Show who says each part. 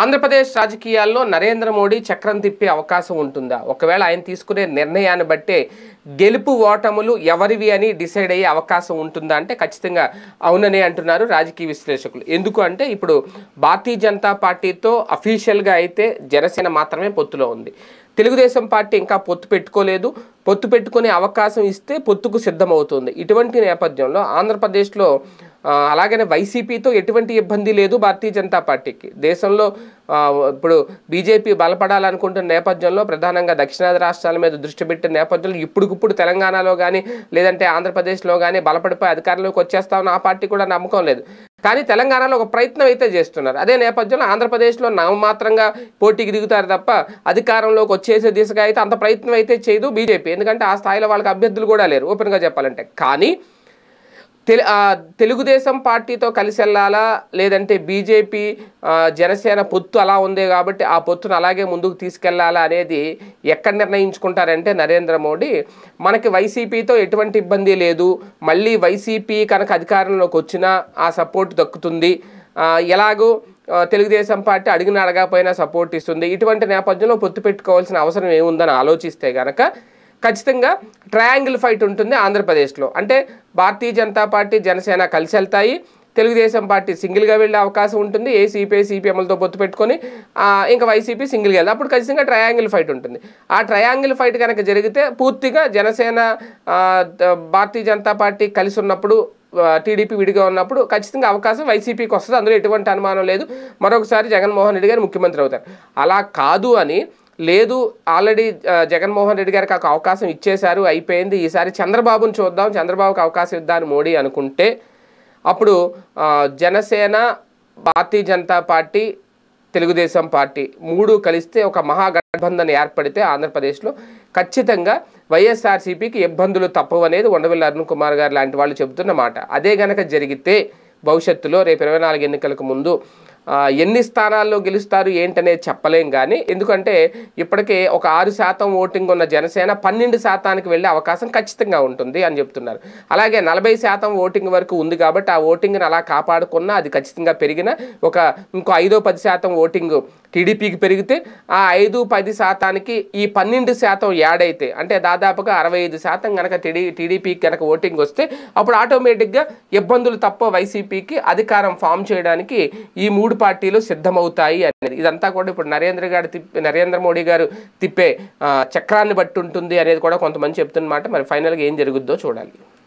Speaker 1: ఆంధ్రప్రదేశ్ రాజకీయాల్లో నరేంద్ర మోడీ చక్రం తిప్పే అవకాశం ఉంటుందా ఒకవేళ ఆయన తీసుకునే నిర్ణయాన్ని బట్టే గెలుపు ఓటములు ఎవరివి అని డిసైడ్ అయ్యే అవకాశం ఉంటుందా అంటే ఖచ్చితంగా అవుననే అంటున్నారు రాజకీయ విశ్లేషకులు ఎందుకు అంటే ఇప్పుడు భారతీయ జనతా పార్టీతో అఫీషియల్గా అయితే జనసేన మాత్రమే పొత్తులో ఉంది తెలుగుదేశం పార్టీ ఇంకా పొత్తు పెట్టుకోలేదు పొత్తు పెట్టుకునే అవకాశం ఇస్తే పొత్తుకు సిద్ధమవుతుంది ఇటువంటి నేపథ్యంలో ఆంధ్రప్రదేశ్లో అలాగనే వైసీపీతో ఎటువంటి ఇబ్బంది లేదు భారతీయ జనతా పార్టీకి దేశంలో ఇప్పుడు బీజేపీ బలపడాలనుకుంటున్న నేపథ్యంలో ప్రధానంగా దక్షిణాది రాష్ట్రాల మీద దృష్టి పెట్టిన నేపథ్యంలో ఇప్పుడుకిప్పుడు తెలంగాణలో కానీ లేదంటే ఆంధ్రప్రదేశ్లో కానీ బలపడిపోయి అధికారంలోకి వచ్చేస్తామని ఆ పార్టీ కూడా నమ్మకం లేదు కానీ తెలంగాణలో ఒక ప్రయత్నం అయితే చేస్తున్నారు అదే నేపథ్యంలో ఆంధ్రప్రదేశ్లో నామమాత్రంగా పోటీకి దిగుతారు తప్ప అధికారంలోకి వచ్చేసే దిశగా అయితే అంత ప్రయత్నం అయితే చేయదు బీజేపీ ఎందుకంటే ఆ స్థాయిలో వాళ్ళకి అభ్యర్థులు కూడా లేరు ఓపెన్గా చెప్పాలంటే కానీ తెలుగుదేశం పార్టీతో కలిసి వెళ్ళాలా లేదంటే బీజేపీ జనసేన పొత్తు అలా ఉంది కాబట్టి ఆ పొత్తును అలాగే ముందుకు తీసుకెళ్లాలా అనేది ఎక్కడ నిర్ణయించుకుంటారంటే నరేంద్ర మోడీ మనకి వైసీపీతో ఎటువంటి ఇబ్బంది లేదు మళ్ళీ వైసీపీ కనుక అధికారంలోకి వచ్చినా ఆ సపోర్ట్ దక్కుతుంది ఎలాగూ తెలుగుదేశం పార్టీ అడిగిన అడగకపోయినా సపోర్ట్ ఇస్తుంది ఇటువంటి నేపథ్యంలో పొత్తు పెట్టుకోవాల్సిన అవసరం ఏముందని ఆలోచిస్తే కనుక ఖచ్చితంగా ట్రయాంగిల్ ఫైట్ ఉంటుంది ఆంధ్రప్రదేశ్లో అంటే భారతీయ జనతా పార్టీ జనసేన కలిసి వెళ్తాయి తెలుగుదేశం పార్టీ సింగిల్గా వెళ్ళే అవకాశం ఉంటుంది ఏ సిపిఐ సిపిఎంలతో పొత్తు పెట్టుకొని ఇంకా వైసీపీ సింగిల్గా వెళ్ళి అప్పుడు ఖచ్చితంగా ట్రయాంగిల్ ఫైట్ ఉంటుంది ఆ ట్రయాంగిల్ ఫైట్ కనుక జరిగితే పూర్తిగా జనసేన భారతీయ జనతా పార్టీ కలిసి ఉన్నప్పుడు టీడీపీ విడిగా ఉన్నప్పుడు ఖచ్చితంగా అవకాశం వైసీపీకి వస్తుంది అందులో ఎటువంటి అనుమానం లేదు మరొకసారి జగన్మోహన్ రెడ్డి గారు ముఖ్యమంత్రి అవుతారు అలా కాదు అని లేదు ఆల్రెడీ జగన్మోహన్ రెడ్డి గారికి ఒక అవకాశం ఇచ్చేశారు అయిపోయింది ఈసారి చంద్రబాబును చూద్దాం చంద్రబాబుకి అవకాశం ఇద్దాను మోడీ అనుకుంటే అప్పుడు జనసేన భారతీయ జనతా పార్టీ తెలుగుదేశం పార్టీ మూడు కలిస్తే ఒక మహాగఠబంధన్ ఏర్పడితే ఆంధ్రప్రదేశ్లో ఖచ్చితంగా వైఎస్ఆర్సీపీకి ఇబ్బందులు అనేది ఉండవల్లి అరుణ్ కుమార్ గారు లాంటి వాళ్ళు చెబుతున్న మాట అదే గనక జరిగితే భవిష్యత్తులో రేపు ఇరవై నాలుగు ఎన్నికలకు ముందు ఎన్ని స్థానాల్లో గెలుస్తారు ఏంటనే చెప్పలేం కానీ ఎందుకంటే ఇప్పటికే ఒక ఆరు శాతం ఓటింగ్ ఉన్న జనసేన పన్నెండు శాతానికి వెళ్ళే అవకాశం ఖచ్చితంగా ఉంటుంది అని చెప్తున్నారు అలాగే నలభై శాతం ఓటింగ్ వరకు ఉంది కాబట్టి ఆ ఓటింగ్ని అలా కాపాడుకున్నా అది ఖచ్చితంగా పెరిగిన ఒక ఇంకో ఐదో పది శాతం ఓటింగ్ టీడీపీకి పెరిగితే ఆ ఐదు పది శాతానికి ఈ పన్నెండు శాతం యాడ్ అయితే అంటే దాదాపుగా అరవై ఐదు శాతం కనుక టీడీ టీడీపీకి కనుక ఓటింగ్ వస్తే అప్పుడు ఆటోమేటిక్గా ఇబ్బందులు తప్ప వైసీపీకి అధికారం ఫామ్ చేయడానికి ఈ మూడు పార్టీలు సిద్ధమవుతాయి అనేది ఇదంతా కూడా ఇప్పుడు నరేంద్ర గారు తిప్పి నరేంద్ర మోడీ గారు తిప్పే చక్రాన్ని బట్టి ఉంటుంది అనేది కూడా కొంతమంది చెప్తున్నమాట మరి ఫైనల్గా ఏం జరుగుద్దో చూడాలి